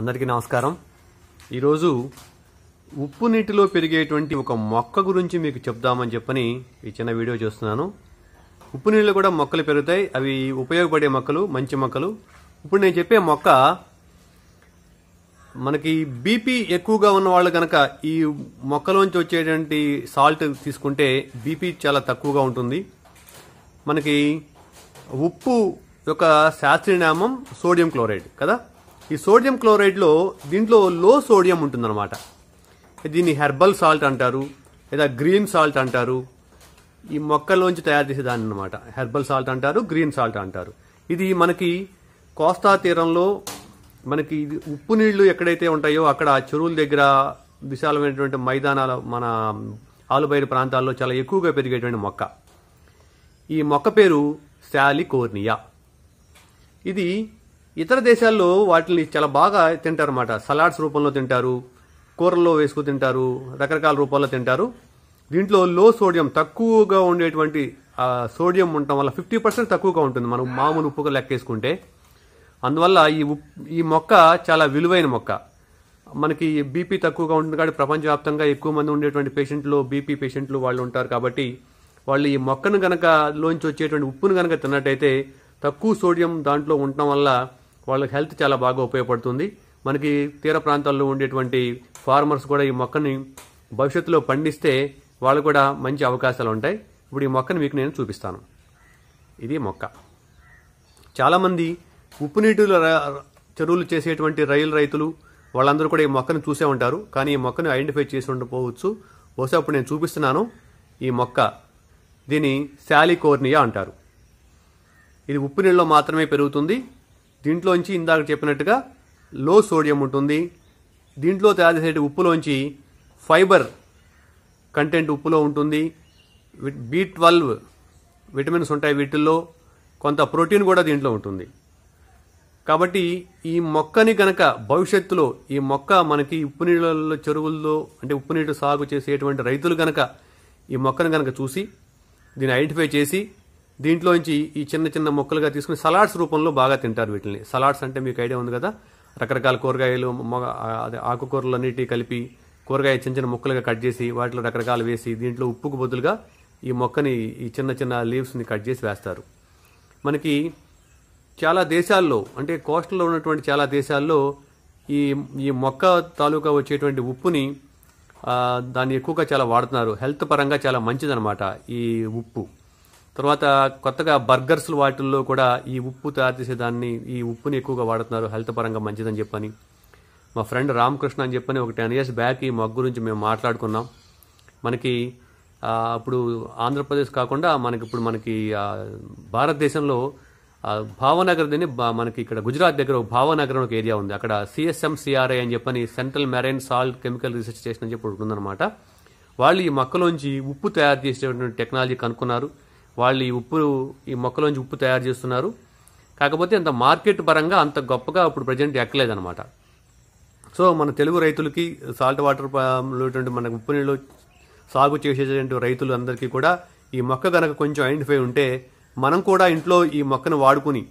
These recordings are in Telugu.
అందరికీ నమస్కారం ఈరోజు ఉప్పు నీటిలో పెరిగేటువంటి ఒక మొక్క గురించి మీకు చెప్దామని చెప్పని ఈ చిన్న వీడియో చేస్తున్నాను ఉప్పు నీళ్ళు కూడా మొక్కలు పెరుగుతాయి అవి ఉపయోగపడే మొక్కలు మంచి మొక్కలు ఇప్పుడు నేను చెప్పే మొక్క మనకి బీపీ ఎక్కువగా ఉన్న వాళ్ళు కనుక ఈ మొక్కలోంచి వచ్చేటువంటి సాల్ట్ తీసుకుంటే బీపీ చాలా తక్కువగా ఉంటుంది మనకి ఉప్పు యొక్క శాస్త్రీయ నామం సోడియం క్లోరైడ్ కదా ఈ సోడియం క్లోరైడ్లో దీంట్లో లో సోడియం ఉంటుందన్నమాట దీన్ని హెర్బల్ సాల్ట్ అంటారు లేదా గ్రీన్ సాల్ట్ అంటారు ఈ మొక్కల్లోంచి తయారు చేసే దాన్ని అనమాట హెర్బల్ సాల్ట్ అంటారు గ్రీన్ సాల్ట్ అంటారు ఇది మనకి కోస్తా తీరంలో మనకి ఇది ఉప్పు నీళ్లు ఎక్కడైతే ఉంటాయో అక్కడ చెరువుల దగ్గర విశాలమైనటువంటి మైదానాల మన ఆలుబయలు ప్రాంతాల్లో చాలా ఎక్కువగా పెరిగేటువంటి మొక్క ఈ మొక్క పేరు శాలికోర్నియా ఇది ఇతర దేశాల్లో వాటిని చాలా బాగా తింటారు అన్నమాట సలాడ్స్ రూపంలో తింటారు కూరల్లో వేసుకుని తింటారు రకరకాల రూపాల్లో తింటారు దీంట్లో లో సోడియం తక్కువగా ఉండేటువంటి సోడియం ఉండటం వల్ల ఫిఫ్టీ పర్సెంట్ తక్కువగా ఉంటుంది మనం మామూలు ఉప్పుగా లెక్కేసుకుంటే అందువల్ల ఈ ఈ మొక్క చాలా విలువైన మొక్క మనకి బీపీ తక్కువగా ఉంటుంది కాబట్టి ప్రపంచవ్యాప్తంగా ఎక్కువ మంది ఉండేటువంటి పేషెంట్లు బీపీ పేషెంట్లు వాళ్ళు ఉంటారు కాబట్టి వాళ్ళు ఈ మొక్కను కనుక లోంచి వచ్చేటువంటి ఉప్పును కనుక తిన్నట్టయితే తక్కువ సోడియం దాంట్లో ఉండటం వల్ల వాళ్ళకి హెల్త్ చాలా బాగా ఉపయోగపడుతుంది మనకి తీర ప్రాంతాల్లో ఉండేటువంటి ఫార్మర్స్ కూడా ఈ మొక్కని భవిష్యత్తులో పండిస్తే వాళ్ళు కూడా మంచి అవకాశాలు ఉంటాయి ఇప్పుడు ఈ మొక్కను మీకు నేను చూపిస్తాను ఇది మొక్క చాలామంది ఉప్పు నీటిలో చెరువులు చేసేటువంటి రైలు రైతులు వాళ్ళందరూ కూడా ఈ మొక్కను చూసే ఉంటారు కానీ ఈ మొక్కను ఐడెంటిఫై చేసి ఉండిపోవచ్చు బహుశా అప్పుడు నేను చూపిస్తున్నాను ఈ మొక్క దీని శాలికోర్నియా అంటారు ఇది ఉప్పు నీళ్ళలో మాత్రమే పెరుగుతుంది దీంట్లోంచి ఇందాక చెప్పినట్టుగా లో సోడియం ఉంటుంది దీంట్లో తయారు చేసే ఉప్పులోంచి ఫైబర్ కంటెంట్ ఉప్పులో ఉంటుంది బి ట్వెల్వ్ విటమిన్స్ ఉంటాయి వీటిల్లో కొంత ప్రోటీన్ కూడా దీంట్లో ఉంటుంది కాబట్టి ఈ మొక్కని కనుక భవిష్యత్తులో ఈ మొక్క మనకి ఉప్పు నీళ్ళలో చెరువుల్లో అంటే ఉప్పు నీటి సాగు చేసేటువంటి రైతులు కనుక ఈ మొక్కను కనుక చూసి దీన్ని ఐడెంటిఫై చేసి దీంట్లోంచి ఈ చిన్న చిన్న మొక్కలుగా తీసుకుని సలాడ్స్ రూపంలో బాగా తింటారు వీటిని సలాడ్స్ అంటే మీకు ఐడియా ఉంది కదా రకరకాల కూరగాయలు అదే ఆకుకూరలు అన్నిటి కలిపి కూరగాయ చిన్న చిన్న ముక్కలుగా కట్ చేసి వాటిలో రకరకాలు వేసి దీంట్లో ఉప్పుకు బదులుగా ఈ మొక్కని ఈ చిన్న చిన్న లీవ్స్ని కట్ చేసి వేస్తారు మనకి చాలా దేశాల్లో అంటే కోస్టల్లో ఉన్నటువంటి చాలా దేశాల్లో ఈ ఈ మొక్క తాలూకా వచ్చేటువంటి ఉప్పుని దాన్ని ఎక్కువగా చాలా వాడుతున్నారు హెల్త్ పరంగా చాలా మంచిదనమాట ఈ ఉప్పు తర్వాత కొత్తగా బర్గర్స్ వాటిల్లో కూడా ఈ ఉప్పు తయారు చేసే దాన్ని ఈ ఉప్పుని ఎక్కువగా వాడుతున్నారు హెల్త్ పరంగా మంచిదని చెప్పని మా ఫ్రెండ్ రామకృష్ణ అని చెప్పని ఒక టెన్ ఇయర్స్ బ్యాక్ ఈ మగ్గు గురించి మేము మాట్లాడుకున్నాం మనకి అప్పుడు ఆంధ్రప్రదేశ్ కాకుండా మనకి ఇప్పుడు మనకి భారతదేశంలో భావనగర్ అని మనకి ఇక్కడ గుజరాత్ దగ్గర భావనగర్ ఒక ఏరియా ఉంది అక్కడ సిఎస్ఎం సిఆర్ఐ అని చెప్పని central marine salt chemical research చేసిన అని చెప్పి ఉందన్నమాట వాళ్ళు ఈ మొక్కలోంచి ఉప్పు తయారు చేసేటువంటి టెక్నాలజీ కనుక్కున్నారు వాళ్ళు ఈ ఉప్పు ఈ మొక్కలోంచి ఉప్పు తయారు చేస్తున్నారు కాకపోతే అంత మార్కెట్ పరంగా అంత గొప్పగా ఇప్పుడు ప్రజెంట్ ఎక్కలేదనమాట సో మన తెలుగు రైతులకి సాల్ట్ వాటర్ మన ఉప్పు నీళ్ళు సాగు చేసేటువంటి రైతులు అందరికీ కూడా ఈ మొక్క కనుక కొంచెం ఐడెంటిఫై ఉంటే మనం కూడా ఇంట్లో ఈ మొక్కను వాడుకుని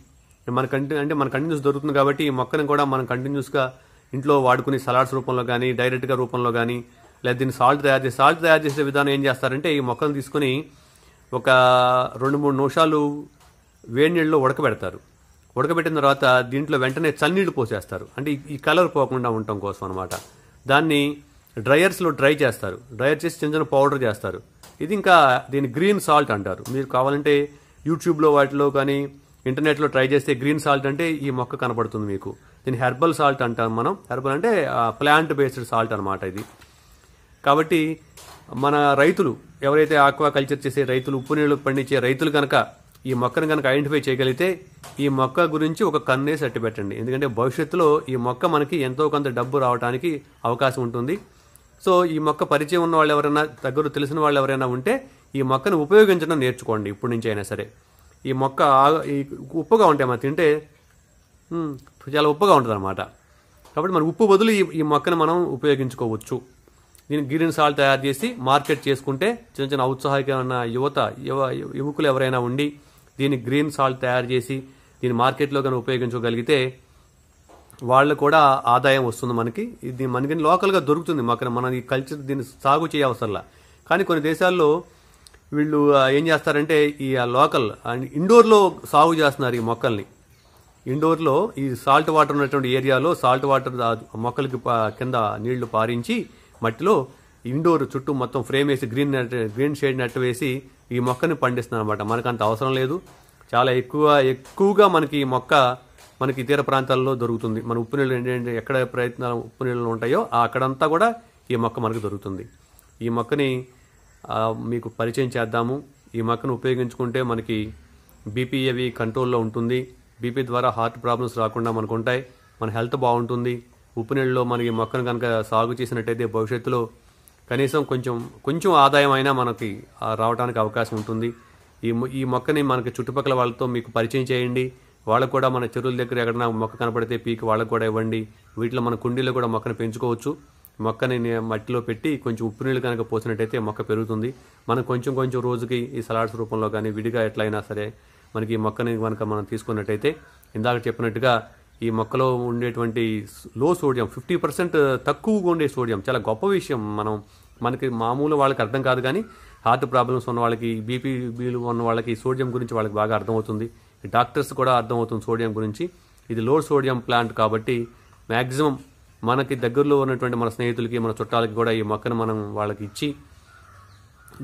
మన కంటి అంటే మన కంటిన్యూస్ దొరుకుతుంది కాబట్టి ఈ మొక్కను కూడా మనం కంటిన్యూస్గా ఇంట్లో వాడుకుని సలాడ్స్ రూపంలో కానీ డైరెక్ట్గా రూపంలో కానీ లేదా దీన్ని సాల్ట్ తయారు చేసి సాల్ట్ తయారు చేసే విధానం ఏం చేస్తారంటే ఈ మొక్కను తీసుకుని ఒక రెండు మూడు నిమిషాలు వేడి నీళ్ళలో ఉడకబెడతారు ఉడకబెట్టిన తర్వాత దీంట్లో వెంటనే చల్లీళ్ళు పోసేస్తారు అంటే ఈ కలర్ పోకుండా ఉండటం కోసం అనమాట దాన్ని డ్రయర్స్లో డ్రై చేస్తారు డ్రయర్ చేసి చిన్న చిన్న పౌడర్ చేస్తారు ఇది ఇంకా దీని గ్రీన్ సాల్ట్ అంటారు మీరు కావాలంటే యూట్యూబ్లో వాటిలో కానీ ఇంటర్నెట్లో ట్రై చేస్తే గ్రీన్ సాల్ట్ అంటే ఈ మొక్క కనబడుతుంది మీకు దీని హెర్బల్ సాల్ట్ అంటాం మనం హెర్బల్ అంటే ప్లాంట్ బేస్డ్ సాల్ట్ అనమాట ఇది కాబట్టి మన రైతులు ఎవరైతే ఆక్వా కల్చర్ చేసే రైతులు ఉప్పు నీళ్ళు పండించే రైతులు కనుక ఈ మొక్కను కనుక ఐడెంటిఫై చేయగలిగితే ఈ మొక్క గురించి ఒక కన్నేసి అట్టి పెట్టండి ఎందుకంటే భవిష్యత్తులో ఈ మొక్క మనకి ఎంతో కొంత డబ్బు రావడానికి అవకాశం ఉంటుంది సో ఈ మొక్క పరిచయం ఉన్న వాళ్ళు ఎవరైనా దగ్గర తెలిసిన వాళ్ళు ఎవరైనా ఉంటే ఈ మొక్కను ఉపయోగించడం నేర్చుకోండి ఇప్పటి నుంచి అయినా సరే ఈ మొక్క ఈ ఉప్పుగా ఉంటాయి మనం తింటే చాలా ఉప్పుగా ఉంటుంది అన్నమాట కాబట్టి మన ఉప్పు బదులు ఈ మొక్కను మనం ఉపయోగించుకోవచ్చు దీని గిరిని సాల్ తయారు చేసి మార్కెట్ చేసుకుంటే చిన్న చిన్న ఔత్సాహికమైన యువత యువ యువకులు ఎవరైనా ఉండి దీన్ని గ్రీన్ సాల్ట్ తయారు చేసి దీన్ని మార్కెట్లో కానీ ఉపయోగించగలిగితే వాళ్ళు కూడా ఆదాయం వస్తుంది మనకి ఇది మనకి లోకల్గా దొరుకుతుంది మాకు మన ఈ కల్చర్ దీన్ని సాగు చేయవసరంలా కానీ కొన్ని దేశాల్లో వీళ్ళు ఏం చేస్తారంటే ఈ లోకల్ అండ్ ఇండోర్లో సాగు చేస్తున్నారు ఈ మొక్కల్ని ఇండోర్లో ఈ సాల్ట్ వాటర్ ఉన్నటువంటి ఏరియాలో సాల్ట్ వాటర్ మొక్కలకి కింద నీళ్లు పారించి మట్టిలో ఇండోర్ చుట్టూ మొత్తం ఫ్రేమ్ వేసి గ్రీన్ గ్రీన్ షేడ్ నట్టు వేసి ఈ మొక్కని పండిస్తున్నాం అనమాట మనకు అంత అవసరం లేదు చాలా ఎక్కువ ఎక్కువగా మనకి ఈ మొక్క మనకి తీర ప్రాంతాల్లో దొరుకుతుంది మన ఉప్పు నీళ్ళు ఏంటంటే ఎక్కడ ప్రయత్నాలు ఉప్పు నీళ్ళు ఉంటాయో అక్కడంతా కూడా ఈ మొక్క మనకు దొరుకుతుంది ఈ మొక్కని మీకు పరిచయం చేద్దాము ఈ మొక్కను ఉపయోగించుకుంటే మనకి బీపీ అవి కంట్రోల్లో ఉంటుంది బీపీ ద్వారా హార్ట్ ప్రాబ్లమ్స్ రాకుండా మనకు ఉంటాయి మన హెల్త్ బాగుంటుంది ఉప్పు నీళ్ళలో మనకి మొక్కను కనుక సాగు చేసినట్టయితే భవిష్యత్తులో కనీసం కొంచెం కొంచెం ఆదాయం అయినా మనకి రావడానికి అవకాశం ఉంటుంది ఈ ఈ మొక్కని మనకి చుట్టుపక్కల వాళ్ళతో మీకు పరిచయం చేయండి వాళ్ళకు కూడా మన చెరువుల దగ్గర ఎక్కడైనా మొక్క కనపడితే పీకి వాళ్ళకు కూడా ఇవ్వండి వీటిలో మన కుండీలో కూడా మొక్కను పెంచుకోవచ్చు మొక్కని మట్టిలో పెట్టి కొంచెం ఉప్పు నీళ్ళు కనుక పోసినట్టయితే మొక్క పెరుగుతుంది మనం కొంచెం కొంచెం రోజుకి ఈ సలాడ్స్ రూపంలో కానీ విడిగా ఎట్లయినా సరే మనకి ఈ మొక్కని కనుక మనం తీసుకున్నట్టయితే ఇందాక చెప్పినట్టుగా ఈ మొక్కలో ఉండేటువంటి లో సోడియం ఫిఫ్టీ పర్సెంట్ తక్కువగా ఉండే సోడియం చాలా గొప్ప విషయం మనం మనకి మామూలు వాళ్ళకి అర్థం కాదు కానీ హార్ట్ ప్రాబ్లమ్స్ ఉన్న వాళ్ళకి బీపీబీలు ఉన్న వాళ్ళకి సోడియం గురించి వాళ్ళకి బాగా అర్థమవుతుంది డాక్టర్స్ కూడా అర్థమవుతుంది సోడియం గురించి ఇది లో సోడియం ప్లాంట్ కాబట్టి మ్యాక్సిమం మనకి దగ్గరలో ఉన్నటువంటి మన స్నేహితులకి మన చుట్టాలకి కూడా ఈ మొక్కను మనం వాళ్ళకి ఇచ్చి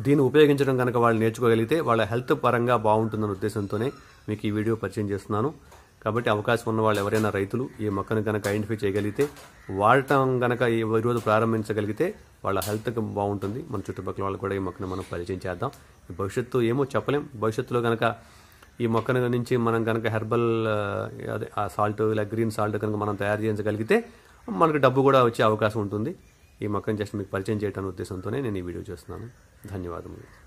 దీన్ని ఉపయోగించడం కనుక వాళ్ళు నేర్చుకోగలిగితే వాళ్ళ హెల్త్ పరంగా బాగుంటుందన్న ఉద్దేశంతోనే మీకు ఈ వీడియో పరిచయం చేస్తున్నాను కాబట్టి అవకాశం ఉన్న వాళ్ళు ఎవరైనా రైతులు ఈ మొక్కను కనుక ఐడెంటిఫై చేయగలిగితే వాడటం కనుక ఈ ఈరోజు ప్రారంభించగలిగితే వాళ్ళ హెల్త్కి బాగుంటుంది మన చుట్టుపక్కల వాళ్ళు కూడా ఈ మొక్కను మనం పరిచయం చేద్దాం భవిష్యత్తు ఏమో చెప్పలేం భవిష్యత్తులో కనుక ఈ మొక్కను నుంచి మనం కనుక హెర్బల్ అదే ఆ సాల్ట్ ఇలా గ్రీన్ సాల్ట్ కనుక మనం తయారు చేయించగలిగితే మనకు డబ్బు కూడా వచ్చే అవకాశం ఉంటుంది ఈ మొక్కను జస్ట్ మీకు పరిచయం చేయటం ఉద్దేశంతోనే నేను ఈ వీడియో చేస్తున్నాను ధన్యవాదములు